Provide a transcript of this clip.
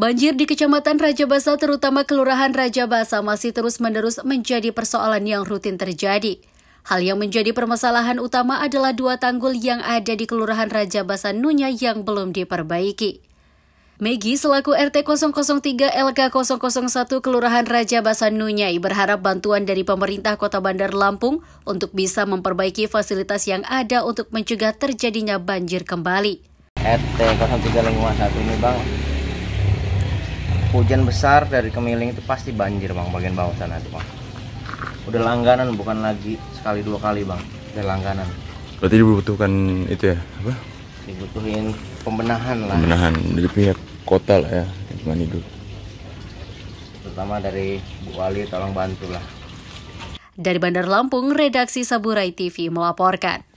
Banjir di Kecamatan Raja Basa terutama Kelurahan Raja Basa masih terus-menerus menjadi persoalan yang rutin terjadi. Hal yang menjadi permasalahan utama adalah dua tanggul yang ada di Kelurahan Raja Basa Nunya yang belum diperbaiki. Megi selaku RT 003 LK 001 Kelurahan Raja Basa Nunya berharap bantuan dari pemerintah Kota Bandar Lampung untuk bisa memperbaiki fasilitas yang ada untuk mencegah terjadinya banjir kembali. RT 03 Lengua 1 ini Bang hujan besar dari Kemiling itu pasti banjir bang bagian bawah sana itu bang udah langganan bukan lagi sekali dua kali bang udah langganan berarti dibutuhkan itu ya apa dibutuhin pembenahan lah pembenahan dari pihak kota lah ya gimana itu terutama dari Bu Wali tolong bantu lah dari Bandar Lampung redaksi Saburai TV melaporkan